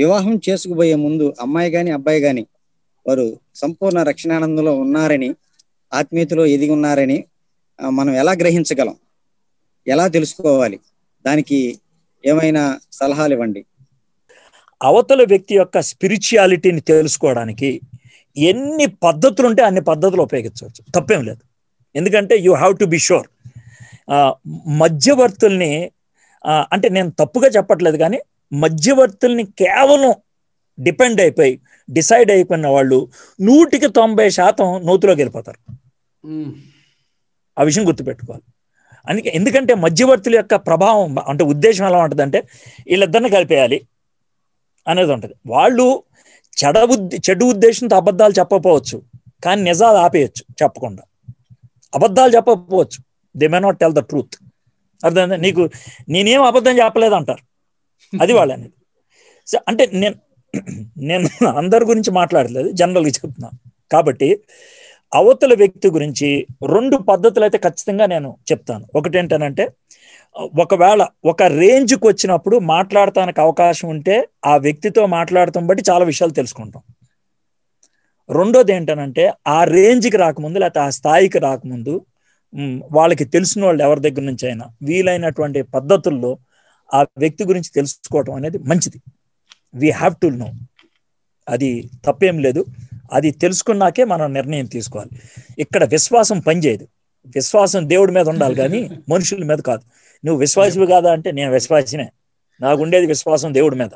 వివాహం చేసుకుపోయే ముందు అమ్మాయి కానీ అబ్బాయి కానీ వారు సంపూర్ణ రక్షణానందంలో ఉన్నారని ఆత్మీయతలో ఎదిగి ఉన్నారని మనం ఎలా గ్రహించగలం ఎలా తెలుసుకోవాలి దానికి ఏమైనా సలహాలు ఇవ్వండి అవతల వ్యక్తి యొక్క స్పిరిచువాలిటీని తెలుసుకోవడానికి ఎన్ని పద్ధతులు ఉంటే అన్ని పద్ధతులు ఉపయోగించవచ్చు తప్పేం లేదు ఎందుకంటే you have to be sure మధ్యవర్తుల్ని అంటే నేను తప్పుగా చెప్పట్లేదు కానీ మధ్యవర్తుల్ని కేవలం డిపెండ్ అయిపోయి డిసైడ్ అయిపోయిన వాళ్ళు నూటికి తొంభై శాతం నోతులో గెలిపోతారు ఆ విషయం గుర్తుపెట్టుకోవాలి అందుకే ఎందుకంటే మధ్యవర్తుల యొక్క ప్రభావం అంటే ఉద్దేశం ఎలా ఉంటుంది అంటే వీళ్ళిద్దరిని కలిపేయాలి అనేది ఉంటుంది వాళ్ళు చెడ చెడు ఉద్దేశంతో అబద్ధాలు చెప్పకపోవచ్చు కానీ నిజాలు ఆపేయచ్చు చెప్పకుండా అబద్ధాలు చెప్పకపోవచ్చు they may not tell the truth అర్థం నీకు నేనేం అబద్ధం చెప్పలేదు అంటారు అది వాళ్ళు అనేది అంటే నేను నేను అందరి గురించి మాట్లాడలేదు జనరల్గా చెప్తున్నాను కాబట్టి అవతల వ్యక్తి గురించి రెండు పద్ధతులు అయితే ఖచ్చితంగా నేను చెప్తాను ఒకటి ఏంటనంటే ఒకవేళ ఒక రేంజ్కి వచ్చినప్పుడు మాట్లాడటానికి అవకాశం ఉంటే ఆ వ్యక్తితో మాట్లాడటం బట్టి చాలా విషయాలు తెలుసుకుంటాం రెండోది ఏంటనంటే ఆ రేంజ్కి రాకముందు లేకపోతే ఆ స్థాయికి రాకముందు వాళ్ళకి తెలిసిన వాళ్ళు ఎవరి దగ్గర నుంచి అయినా వీలైనటువంటి పద్ధతుల్లో ఆ వ్యక్తి గురించి తెలుసుకోవటం అనేది మంచిది వీ హ్యావ్ టు నో అది తప్పేం లేదు అది తెలుసుకున్నాకే మనం నిర్ణయం తీసుకోవాలి ఇక్కడ విశ్వాసం పనిచేయదు విశ్వాసం దేవుడి మీద ఉండాలి కానీ మనుషుల మీద కాదు నువ్వు విశ్వాసివి కాదా అంటే నేను విశ్వాసినే నాకు ఉండేది విశ్వాసం దేవుడి మీద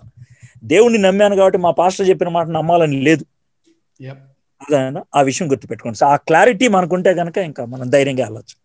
దేవుడిని నమ్మాను కాబట్టి మా పాస్టర్ చెప్పిన మాట నమ్మాలని లేదు ఆ విషయం గుర్తుపెట్టుకోండి ఆ క్లారిటీ మనకుంటే కనుక ఇంకా మనం ధైర్యంగా వెళ్ళచ్చు